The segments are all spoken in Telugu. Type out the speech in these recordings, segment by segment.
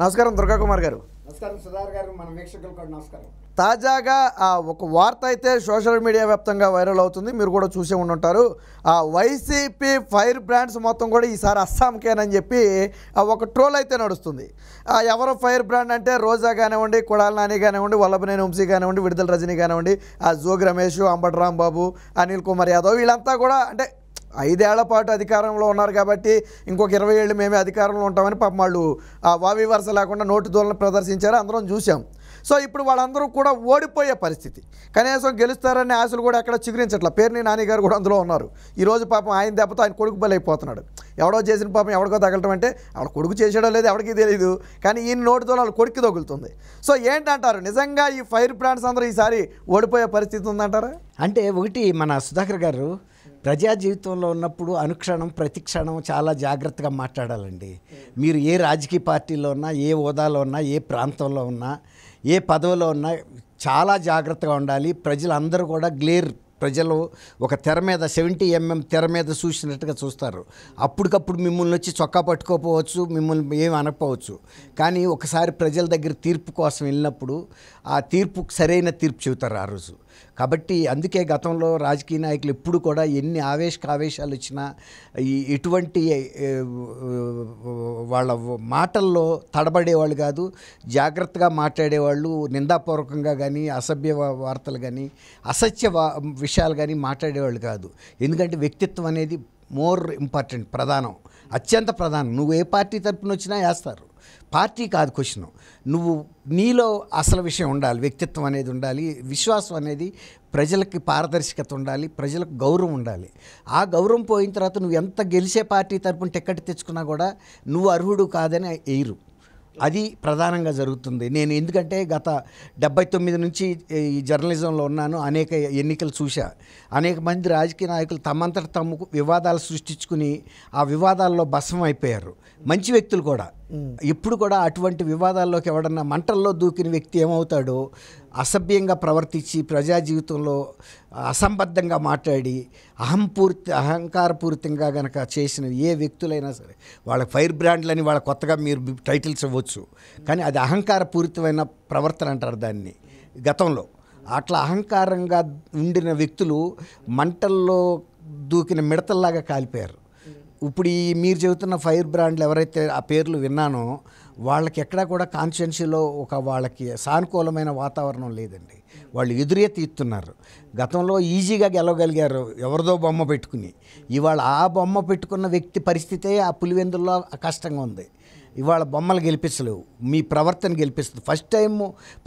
నమస్కారం దుర్గా కుమార్ గారు నమస్కారం గారు నమస్కారం తాజాగా ఒక వార్త అయితే సోషల్ మీడియా వ్యాప్తంగా వైరల్ అవుతుంది మీరు కూడా చూసే ఉండుంటారు ఆ వైసీపీ ఫైర్ బ్రాండ్స్ మొత్తం కూడా ఈసారి అస్సాంకేనని చెప్పి ఒక ట్రోల్ అయితే నడుస్తుంది ఎవరో ఫైర్ బ్రాండ్ అంటే రోజా కానివ్వండి కుడాల నాని కానివ్వండి వల్లభనేని వంశీ కానివ్వండి విడుదల రజనీ కానివ్వండి ఆ జోగి రమేష్ అంబటి రాంబాబు అనిల్ కుమార్ యాదవ్ వీళ్ళంతా కూడా అంటే ఐదేళ్ల పాటు అధికారంలో ఉన్నారు కాబట్టి ఇంకొక ఇరవై ఏళ్ళు మేమే అధికారంలో ఉంటామని పాపం వాళ్ళు వావి వరుస లేకుండా నోటు దూరం ప్రదర్శించారు అందరం చూసాం సో ఇప్పుడు వాళ్ళందరూ కూడా ఓడిపోయే పరిస్థితి కనీసం గెలుస్తారనే ఆశలు కూడా అక్కడ చిగురించట్లా పేరుని నాన్నగారు కూడా అందులో ఉన్నారు ఈరోజు పాపం ఆయన దెబ్బతో ఆయన కొడుకు బలైపోతున్నాడు ఎవడో చేసిన పాపం ఎవడికో తగలటం అంటే ఆవిడ కొడుకు చేసాడో లేదు ఎవరికీ తెలియదు కానీ ఈయన నోటితో వాళ్ళ కొడుకు తగులుతుంది సో ఏంటంటారు నిజంగా ఈ ఫైర్ ప్లాంట్స్ అందరూ ఈసారి ఓడిపోయే పరిస్థితి ఉందంటారా అంటే ఒకటి మన సుధాకర్ గారు ప్రజా జీవితంలో ఉన్నప్పుడు అనుక్షణం ప్రతిక్షణం చాలా జాగ్రత్తగా మాట్లాడాలండి మీరు ఏ రాజకీయ పార్టీలో ఉన్నా ఏ హోదాలో ఉన్నా ఏ ప్రాంతంలో ఉన్నా ఏ పదవిలో ఉన్నా చాలా జాగ్రత్తగా ఉండాలి ప్రజలందరూ కూడా గ్లేర్ ప్రజలు ఒక తెర మీద సెవెంటీ ఎంఎం తెర మీద చూసినట్టుగా చూస్తారు అప్పటికప్పుడు మిమ్మల్ని వచ్చి చొక్కా పట్టుకోపోవచ్చు మిమ్మల్ని ఏమి అనకపోవచ్చు కానీ ఒకసారి ప్రజల దగ్గర తీర్పు కోసం వెళ్ళినప్పుడు ఆ తీర్పు సరైన తీర్పు చెబుతారు ఆ రోజు కాబట్టి అందుకే గతంలో రాజకీయ నాయకులు ఎప్పుడు కూడా ఎన్ని ఆవేశకావేశాలు ఇచ్చినా ఎటువంటి వాళ్ళ మాటల్లో తడబడేవాళ్ళు కాదు జాగ్రత్తగా మాట్లాడేవాళ్ళు నిందాపూర్వకంగా కానీ అసభ్య వార్తలు కానీ అసత్య విషయాలు కానీ మాట్లాడేవాళ్ళు కాదు ఎందుకంటే వ్యక్తిత్వం అనేది మోర్ ఇంపార్టెంట్ ప్రధానం అత్యంత ప్రధానం నువ్వు ఏ పార్టీ తరపున వచ్చినా వేస్తారు పార్టీ కాదు క్వశ్చన్ నువ్వు నీలో అసలు విషయం ఉండాలి వ్యక్తిత్వం అనేది ఉండాలి విశ్వాసం అనేది ప్రజలకి పారదర్శకత ఉండాలి ప్రజలకు గౌరవం ఉండాలి ఆ గౌరవం పోయిన తర్వాత నువ్వు ఎంత గెలిచే పార్టీ తరపున టిక్కెట్ తెచ్చుకున్నా కూడా నువ్వు అర్హుడు కాదని ఎయిరు అది ప్రధానంగా జరుగుతుంది నేను ఎందుకంటే గత డెబ్బై తొమ్మిది నుంచి ఈ జర్నలిజంలో ఉన్నాను అనేక ఎన్నికలు చూశా అనేక మంది రాజకీయ నాయకులు తమంతట తమ్ముకు వివాదాలు సృష్టించుకుని ఆ వివాదాల్లో భస్మం అయిపోయారు మంచి వ్యక్తులు కూడా ఇప్పుడు కూడా అటువంటి వివాదాల్లోకి ఎవడన్నా మంటల్లో దూకిన వ్యక్తి ఏమవుతాడో అసభ్యంగా ప్రవర్తించి ప్రజా జీవితంలో అసంబద్ధంగా మాట్లాడి అహంపూర్తి అహంకారపూరితంగా గనక చేసిన ఏ వ్యక్తులైనా సరే వాళ్ళ ఫైర్ బ్రాండ్లని వాళ్ళ కొత్తగా మీరు టైటిల్స్ ఇవ్వచ్చు కానీ అది అహంకారపూరితమైన ప్రవర్తన అంటారు దాన్ని గతంలో అట్లా అహంకారంగా ఉండిన వ్యక్తులు మంటల్లో దూకిన మిడతల్లాగా కాలిపోయారు ఇప్పుడు ఈ మీరు చెబుతున్న ఫైర్ బ్రాండ్లు ఎవరైతే ఆ పేర్లు విన్నానో వాళ్ళకి ఎక్కడా కూడా కాన్షియన్షియల్లో ఒక వాళ్ళకి సానుకూలమైన వాతావరణం లేదండి వాళ్ళు ఎదురే తీస్తున్నారు గతంలో ఈజీగా గెలవగలిగారు ఎవరిదో బొమ్మ పెట్టుకుని ఇవాళ ఆ బొమ్మ పెట్టుకున్న వ్యక్తి పరిస్థితే ఆ పులివెందుల్లో కష్టంగా ఉంది ఇవాళ బొమ్మలు గెలిపిస్తలేవు మీ ప్రవర్తన గెలిపిస్తుంది ఫస్ట్ టైం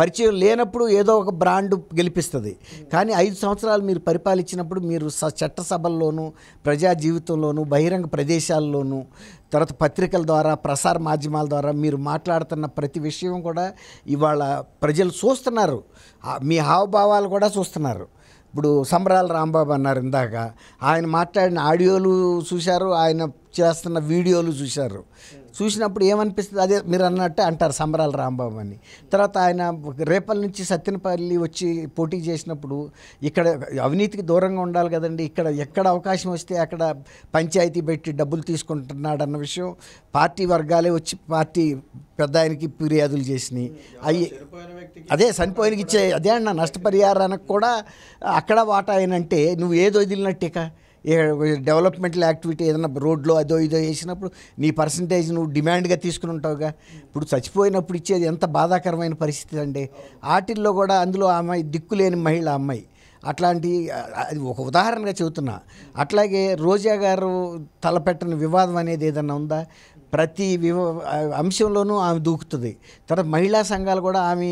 పరిచయం లేనప్పుడు ఏదో ఒక బ్రాండ్ గెలిపిస్తుంది కానీ ఐదు సంవత్సరాలు మీరు పరిపాలించినప్పుడు మీరు స చట్టసభల్లోనూ ప్రజా జీవితంలోనూ బహిరంగ ప్రదేశాల్లోనూ తర్వాత పత్రికల ద్వారా ప్రసార మాధ్యమాల ద్వారా మీరు మాట్లాడుతున్న ప్రతి విషయం కూడా ఇవాళ ప్రజలు చూస్తున్నారు మీ హావభావాలు కూడా చూస్తున్నారు ఇప్పుడు సంబరాల రాంబాబు అన్నారు ఇందాక ఆయన మాట్లాడిన ఆడియోలు చూశారు ఆయన చేస్తున్న వీడియోలు చూశారు చూసినప్పుడు ఏమనిపిస్తుంది అదే మీరు అన్నట్టే అంటారు సంబరాల రాంబాబు అని తర్వాత ఆయన రేపల నుంచి సత్యనపల్లి వచ్చి పోటీ చేసినప్పుడు ఇక్కడ అవినీతికి దూరంగా ఉండాలి కదండి ఇక్కడ ఎక్కడ అవకాశం వస్తే అక్కడ పంచాయతీ పెట్టి డబ్బులు తీసుకుంటున్నాడు అన్న విషయం పార్టీ వర్గాలే వచ్చి పార్టీ పెద్ద ఆయనకి ఫిర్యాదులు చేసినాయి అవి అదే చనిపోయిన ఇచ్చే అదే అన్న నష్టపరిహారానికి కూడా అక్కడ వాటా ఆయనంటే నువ్వు ఏదో వదిలినట్టేక డెవలప్మెంటల్ యాక్టివిటీ ఏదైనా రోడ్లో అదో ఇదో వేసినప్పుడు నీ పర్సంటేజ్ నువ్వు డిమాండ్గా తీసుకుని ఉంటావుగా ఇప్పుడు చచ్చిపోయినప్పుడు ఇచ్చేది ఎంత బాధాకరమైన పరిస్థితి అండి వాటిల్లో కూడా అందులో అమ్మాయి దిక్కులేని మహిళ అమ్మాయి అట్లాంటి అది ఒక ఉదాహరణగా చెబుతున్నా అట్లాగే రోజా గారు తలపెట్టని వివాదం అనేది ఏదన్నా ఉందా ప్రతి వివ అంశంలోనూ ఆమె దూకుతుంది తర్వాత మహిళా సంఘాలు కూడా ఆమె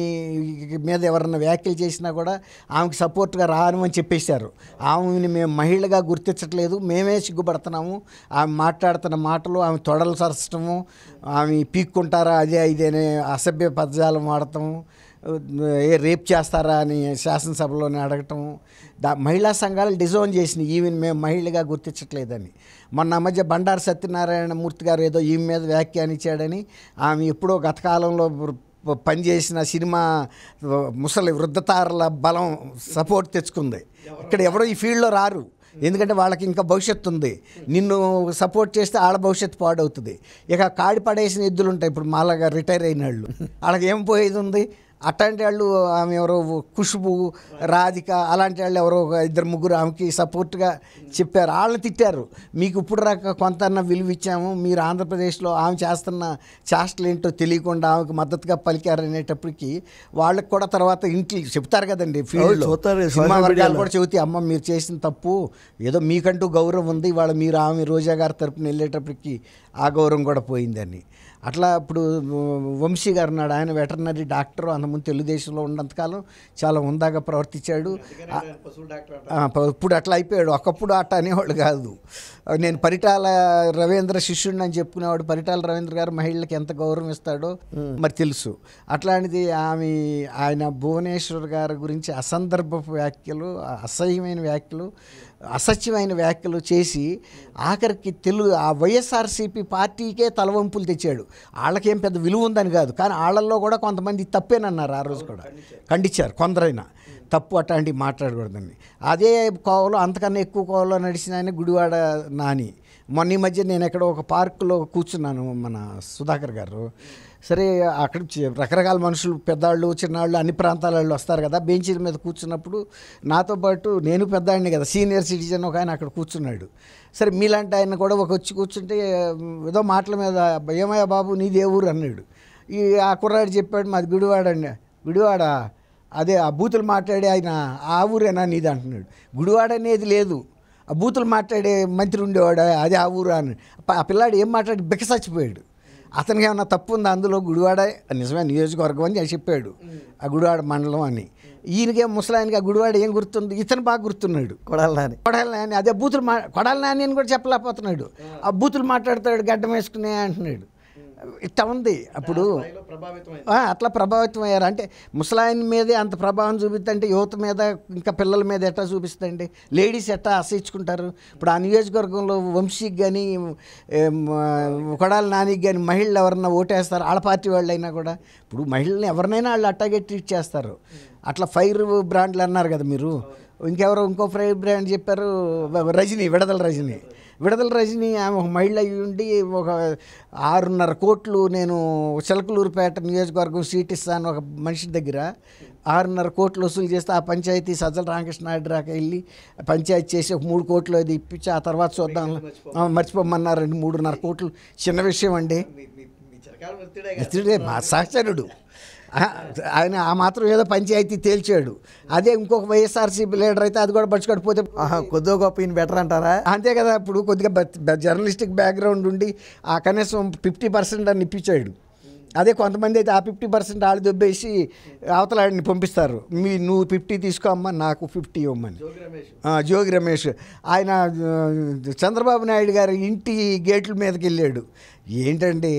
మీద ఎవరన్నా వ్యాఖ్యలు చేసినా కూడా ఆమెకు సపోర్ట్గా రాను అని చెప్పేశారు ఆమెని మేము మహిళగా గుర్తించట్లేదు మేమే సిగ్గుపడుతున్నాము ఆమె మాట్లాడుతున్న మాటలు ఆమె తొడలు సరచడము ఆమె పీక్కుంటారా అదే ఇదే అసభ్య పదజాలం వాడటము ఏ రేప్ చేస్తారా అని శాసనసభలోనే అడగటం దా మహిళా సంఘాలు డిజోన్ చేసినాయి ఈవెన్ మేము మహిళగా గుర్తించట్లేదని మొన్న మధ్య బండారు సత్యనారాయణ మూర్తి గారు ఏదో ఈమె మీద వ్యాఖ్యానించాడని ఆమె ఎప్పుడో గతకాలంలో పనిచేసిన సినిమా ముసలి వృద్ధతారుల బలం సపోర్ట్ తెచ్చుకుంది ఇక్కడ ఎవరో ఈ ఫీల్డ్లో రారు ఎందుకంటే వాళ్ళకి ఇంకా భవిష్యత్తు ఉంది నిన్ను సపోర్ట్ చేస్తే వాళ్ళ భవిష్యత్తు పాడవుతుంది ఇక కాడి పడేసిన ఎద్దులు ఉంటాయి ఇప్పుడు మాలాగా రిటైర్ అయిన వాళ్ళు వాళ్ళకి ఏం పోయేది ఉంది అట్లాంటి వాళ్ళు ఆమె ఎవరో ఖుష్బు రాధిక అలాంటి వాళ్ళు ఎవరో ఇద్దరు ముగ్గురు ఆమెకి సపోర్ట్గా చెప్పారు వాళ్ళని తిట్టారు మీకు ఇప్పుడు రాక కొంత విలువ ఇచ్చాము మీరు ఆంధ్రప్రదేశ్లో ఆమె చేస్తున్న చేష్టలు ఏంటో తెలియకుండా ఆమెకు మద్దతుగా పలికారు అనేటప్పటికీ వాళ్ళకి కూడా తర్వాత ఇంట్లో చెప్తారు కదండి ఫీల్డ్లో సినిమా వర్గాలు కూడా చెబుతాయి అమ్మ మీరు చేసిన తప్పు ఏదో మీకంటూ గౌరవం ఉంది ఇవాళ మీరు ఆమె రోజా గారి తరపున వెళ్ళేటప్పటికి ఆ గౌరవం కూడా పోయిందని అట్లా ఇప్పుడు వంశీ గారు ఉన్నాడు ఆయన వెటర్నరీ డాక్టర్ అంతకుముందు తెలుగుదేశంలో ఉన్నంతకాలం చాలా ఉందాగా ప్రవర్తించాడు ఇప్పుడు అట్లా అయిపోయాడు ఒకప్పుడు అట్ట అనేవాడు కాదు నేను పరిటాల రవీంద్ర శిష్యుడిని అని చెప్పుకునేవాడు పరిటాల రవీంద్ర గారు మహిళలకు ఎంత గౌరవం ఇస్తాడో మరి తెలుసు అట్లాంటిది ఆమె ఆయన భువనేశ్వర్ గారి గురించి అసందర్భపు వ్యాఖ్యలు అసహ్యమైన వ్యాఖ్యలు అసత్యమైన వ్యాఖ్యలు చేసి ఆఖరికి తెలుగు ఆ వైఎస్ఆర్సీపీ పార్టీకే తలవంపులు తెచ్చాడు వాళ్ళకేం పెద్ద విలువ ఉందని కాదు కానీ వాళ్ళల్లో కూడా కొంతమంది తప్పేనన్నారు ఆ రోజు కూడా ఖండించారు కొందరైనా తప్పు అట్లాంటివి మాట్లాడకూడదని అదే కోవలో అంతకన్నా ఎక్కువ కోవలో నడిచిన ఆయన గుడివాడ నాని మొన్న ఈ మధ్య నేను ఎక్కడ ఒక పార్కులో కూర్చున్నాను మన సుధాకర్ గారు సరే అక్కడ రకరకాల మనుషులు పెద్దవాళ్ళు చిన్నవాళ్ళు అన్ని ప్రాంతాలలో వస్తారు కదా బెంచీల మీద కూర్చున్నప్పుడు నాతో పాటు నేను పెద్దాడిని కదా సీనియర్ సిటిజన్ ఒక ఆయన అక్కడ కూర్చున్నాడు సరే మీలాంటి ఆయన కూడా ఒక వచ్చి కూర్చుంటే ఏదో మాటల మీద ఏమయ్య బాబు నీదే ఊరు అన్నాడు ఈ ఆ కుర్రాడు చెప్పాడు మాది గుడివాడండి గుడివాడ అదే ఆ బూతులు మాట్లాడే ఆయన ఆ ఊరేనా నీది అంటున్నాడు గుడివాడ అనేది లేదు ఆ బూతులు మాట్లాడే మంత్రి ఉండేవాడు అదే ఆ ఊరు అని ఆ పిల్లాడు ఏం మాట్లాడి బిక్కసచ్చిపోయాడు అతనికి ఏమన్నా తప్పు ఉందా అందులో గుడివాడ నిజమే నియోజకవర్గం అని చెప్పాడు ఆ గుడివాడ మండలం అని ఈయనకే ముసలాయనకి ఆ గుడివాడ ఏం గుర్తుంది ఇతను బాగా గుర్తున్నాడు కొడాల నాని కొడాల నాని అదే బూతులు మా కొడాల నాని అని కూడా చెప్పలేకపోతున్నాడు ఆ బూతులు మాట్లాడతాడు గడ్డం వేసుకునే అంటున్నాడు ఇట్టా ఉంది అప్పుడు అట్లా ప్రభావితం అయ్యారు అంటే ముసలాయిన్ మీదే అంత ప్రభావం చూపిస్తుంటే యువత మీద ఇంకా పిల్లల మీద ఎట్లా చూపిస్తుందండి లేడీస్ ఎట్లా ఆశయించుకుంటారు ఇప్పుడు ఆ నియోజకవర్గంలో వంశీకి కానీ కొడాల నానికి కానీ మహిళలు ఎవరన్నా ఓటేస్తారు ఆడ పార్టీ వాళ్ళైనా కూడా ఇప్పుడు మహిళల్ని ఎవరినైనా వాళ్ళు అట్టాగే ట్రీట్ చేస్తారు అట్లా ఫైర్ బ్రాండ్లు అన్నారు కదా మీరు ఇంకెవరో ఇంకో ఫైర్ బ్రాండ్ చెప్పారు రజనీ విడదల రజనీ విడదల రజని ఆమె ఒక మహిళ అయి ఉండి ఒక ఆరున్నర కోట్లు నేను చిలకలూరుపేట నియోజకవర్గం సీట్ ఇస్తాను ఒక మనిషి దగ్గర ఆరున్నర కోట్లు వసూలు చేస్తే ఆ పంచాయతీ సజ్జల రామకృష్ణ నాయుడు రాక వెళ్ళి పంచాయతీ చేసి ఒక మూడు కోట్లు అది ఇప్పించి ఆ తర్వాత చూద్దాం మర్చిపోమన్నారండి మూడున్నర కోట్లు చిన్న విషయం అండి మా సహచరుడు ఆయన ఆ మాత్రం ఏదో పంచాయతీ తేల్చాడు అదే ఇంకొక వైఎస్ఆర్సీపీ లీడర్ అయితే అది కూడా పడుచుకోకపోతే కొద్దిగా గొప్ప ఈయన బెటర్ అంటారా అంతే కదా ఇప్పుడు కొద్దిగా జర్నలిస్టిక్ బ్యాక్గ్రౌండ్ ఉండి ఆ కనీసం ఫిఫ్టీ పర్సెంట్ అని ఇప్పించాడు అదే కొంతమంది అయితే ఆ ఫిఫ్టీ పర్సెంట్ ఆడి దొబ్బేసి అవతలాడిని పంపిస్తారు మీ నువ్వు ఫిఫ్టీ తీసుకోమ్మా నాకు ఫిఫ్టీ ఇవ్వమని జోగి రమేష్ ఆయన చంద్రబాబు నాయుడు గారి ఇంటి గేట్ల మీదకి వెళ్ళాడు ఏంటండి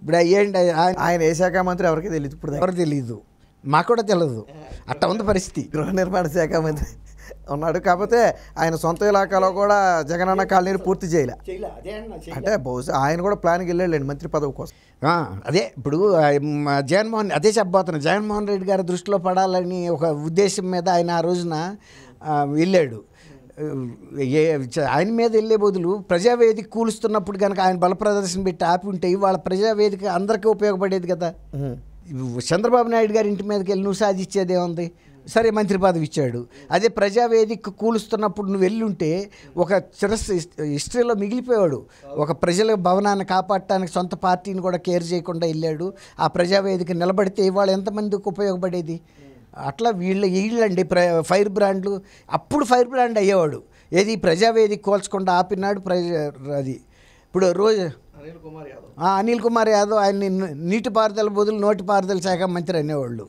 ఇప్పుడు అయ్యండి ఆయన ఆయన ఏ శాఖ మంత్రి ఎవరికి తెలియదు ఇప్పుడు ఎవరు తెలియదు మాకు కూడా తెలియదు అట్ట ఉంది పరిస్థితి గృహ నిర్మాణ శాఖ మంత్రి ఉన్నాడు కాకపోతే ఆయన సొంత ఇలాకాలో కూడా జగనన్న కాలనీని పూర్తి చేయలే అంటే బహుశా ఆయన కూడా ప్లాన్కి వెళ్ళాడు మంత్రి పదవి కోసం అదే ఇప్పుడు జగన్మోహన్ అదే చెప్పబోతున్నాను జగన్మోహన్ రెడ్డి గారి దృష్టిలో పడాలని ఒక ఉద్దేశం మీద ఆయన ఆ రోజున వెళ్ళాడు ఆయన మీద వెళ్ళే బదులు ప్రజావేదిక కూలుస్తున్నప్పుడు కనుక ఆయన బల ప్రదర్శన పెట్టి ఆపి ఉంటే వాళ్ళ ప్రజావేదిక అందరికీ ఉపయోగపడేది కదా చంద్రబాబు నాయుడు గారి ఇంటి మీదకి వెళ్ళి నువ్వు ఉంది సరే మంత్రి పదవి ఇచ్చాడు అదే ప్రజావేదిక కూలుస్తున్నప్పుడు నువ్వు వెళ్ళుంటే ఒక చిరస్ హిస్టరీలో మిగిలిపోయాడు ఒక ప్రజల భవనాన్ని కాపాడటానికి సొంత పార్టీని కూడా కేర్ చేయకుండా వెళ్ళాడు ఆ ప్రజావేదిక నిలబడితే ఇవాళ ఎంతమందికి ఉపయోగపడేది అట్లా వీళ్ళ వీళ్ళండి ఫైర్ బ్రాండ్లు అప్పుడు ఫైర్ బ్రాండ్ అయ్యేవాడు ఏది ప్రజావేదిక కోల్చకుండా ఆపినాడు ప్రజ అది ఇప్పుడు రోజు అనిల్ కుమార్ యాదవ్ ఆయన్ని నీటిపారుదల బదులు నోటిపారుదల శాఖ మంత్రి అనేవాళ్ళు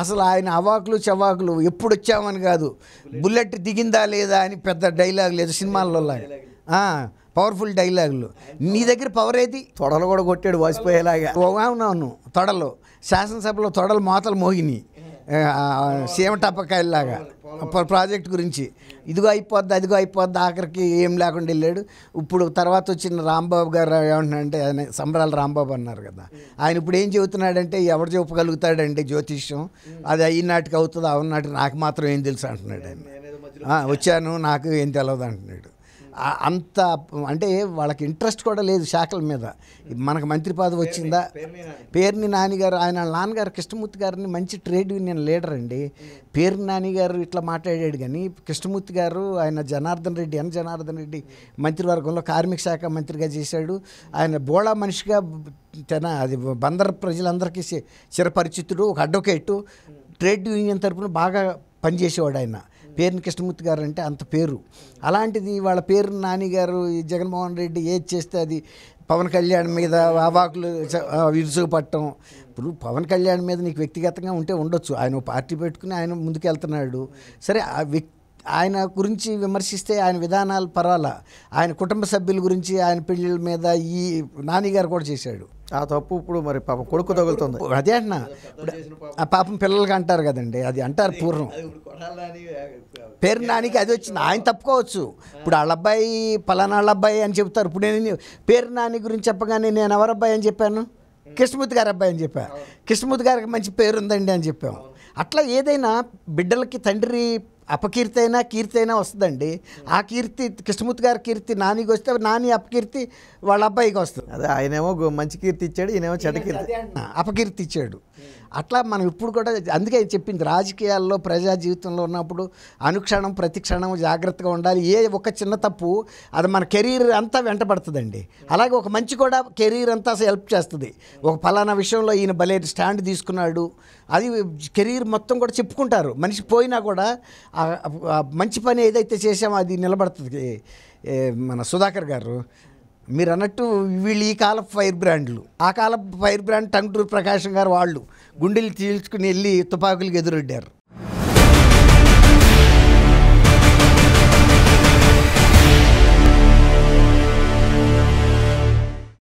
అసలు ఆయన అవాకులు చవాకులు ఎప్పుడు వచ్చామని కాదు బుల్లెట్ దిగిందా లేదా అని పెద్ద డైలాగ్ లేదు సినిమాల్లో పవర్ఫుల్ డైలాగులు నీ దగ్గర పవర్ ఏది తొడలు కూడా కొట్టాడు వాసిపోయేలాగా అవునవును తొడలు శాసనసభలో తొడలు మోతలు మోగినాయి సీమ టపకాయలాగా ప్రాజెక్ట్ గురించి ఇదిగో అయిపోద్ది అదిగో అయిపోద్ది ఆఖరికి ఏం లేకుండా వెళ్ళాడు ఇప్పుడు తర్వాత వచ్చిన రాంబాబు గారు అంటే ఆయన సంబరాలు రాంబాబు అన్నారు కదా ఆయన ఇప్పుడు ఏం చెబుతున్నాడంటే ఎవరు చెప్పగలుగుతాడండి జ్యోతిష్యం అది అయినాటికి అవుతుంది అవునాటికి నాకు మాత్రం ఏం తెలుసు అంటున్నాడు ఆయన వచ్చాను నాకు ఏం తెలియదు అంటున్నాడు అంత అంటే వాళ్ళకి ఇంట్రెస్ట్ కూడా లేదు శాఖల మీద మనకు మంత్రి పదవి వచ్చిందా పేరుని నానిగారు ఆయన నాన్నగారు కృష్ణమూర్తి గారిని మంచి ట్రేడ్ యూనియన్ లీడర్ అండి పేరుని నాన్నగారు ఇట్లా మాట్లాడాడు కానీ కృష్ణమూర్తి గారు ఆయన జనార్దన్ రెడ్డి ఎన్ జనార్దన్ రెడ్డి మంత్రివర్గంలో కార్మిక శాఖ మంత్రిగా చేశాడు ఆయన బోళా మనిషిగా తన అది బందర్ ప్రజలందరికీ చిరపరిచితుడు ఒక అడ్వకేటు ట్రేడ్ యూనియన్ తరఫున బాగా పనిచేసేవాడు ఆయన పేరుని కృష్ణమూర్తి గారు అంటే అంత పేరు అలాంటిది వాళ్ళ పేరు నానిగారు జగన్మోహన్ రెడ్డి ఏది చేస్తే అది పవన్ కళ్యాణ్ మీద అవాకులు పట్టడం ఇప్పుడు పవన్ కళ్యాణ్ మీద నీకు వ్యక్తిగతంగా ఉంటే ఉండొచ్చు ఆయన పార్టీ పెట్టుకుని ఆయన ముందుకు వెళ్తున్నాడు సరే ఆ వ్యక్తి ఆయన గురించి విమర్శిస్తే ఆయన విధానాలు పర్వాలా ఆయన కుటుంబ సభ్యుల గురించి ఆయన పెళ్ళిళ్ళ మీద ఈ నానిగారు కూడా చేశాడు ఆ తప్పు ఇప్పుడు మరి పాపం కొడుకు తగులుతుంది అదే అంటున్నా ఆ పాపం పిల్లలకి అంటారు కదండి అది అంటారు పూర్వం పేరు నానికి అది వచ్చింది ఆయన తప్పుకోవచ్చు ఇప్పుడు వాళ్ళ అబ్బాయి పలానా అబ్బాయి అని చెప్తారు ఇప్పుడు నేను పేరు నాని గురించి చెప్పగానే నేను ఎవరబ్బాయి అని చెప్పాను కృష్ణమూర్తి గారి అబ్బాయి అని చెప్పాను కృష్ణమూర్తి గారికి మంచి పేరు ఉందండి అని చెప్పాము అట్లా ఏదైనా బిడ్డలకి తండ్రి అపకీర్తి అయినా కీర్తి అయినా వస్తుందండి ఆ కీర్తి కృష్ణమూర్తి గారి కీర్తి నానికి వస్తే నాని అపకీర్తి వాళ్ళ అబ్బాయికి వస్తుంది అదే ఆయనేమో మంచి కీర్తి ఇచ్చాడు ఈయనేమో చెడ్డ కీర్తి అపకీర్తి ఇచ్చాడు అట్లా మనం ఇప్పుడు కూడా అందుకే చెప్పింది రాజకీయాల్లో ప్రజా జీవితంలో ఉన్నప్పుడు అనుక్షణం ప్రతిక్షణం జాగ్రత్తగా ఉండాలి ఏ ఒక చిన్న తప్పు అది మన కెరీర్ అంతా వెంటబడుతుందండి అలాగే ఒక మంచి కూడా కెరీర్ అంతా హెల్ప్ చేస్తుంది ఒక ఫలానా విషయంలో ఈయన భలే స్టాండ్ తీసుకున్నాడు అది కెరీర్ మొత్తం కూడా చెప్పుకుంటారు మనిషి పోయినా కూడా మంచి పని ఏదైతే చేసామో అది నిలబడుతుంది మన సుధాకర్ గారు మీరు అన్నట్టు వీళ్ళు ఈ కాలపు ఫైర్ బ్రాండ్లు ఆ కాలపు ఫైర్ బ్రాండ్ టంగుటూరు ప్రకాశం గారు వాళ్ళు గుండెలు తీల్చుకుని వెళ్ళి తుపాకులకు ఎదురొడ్డారు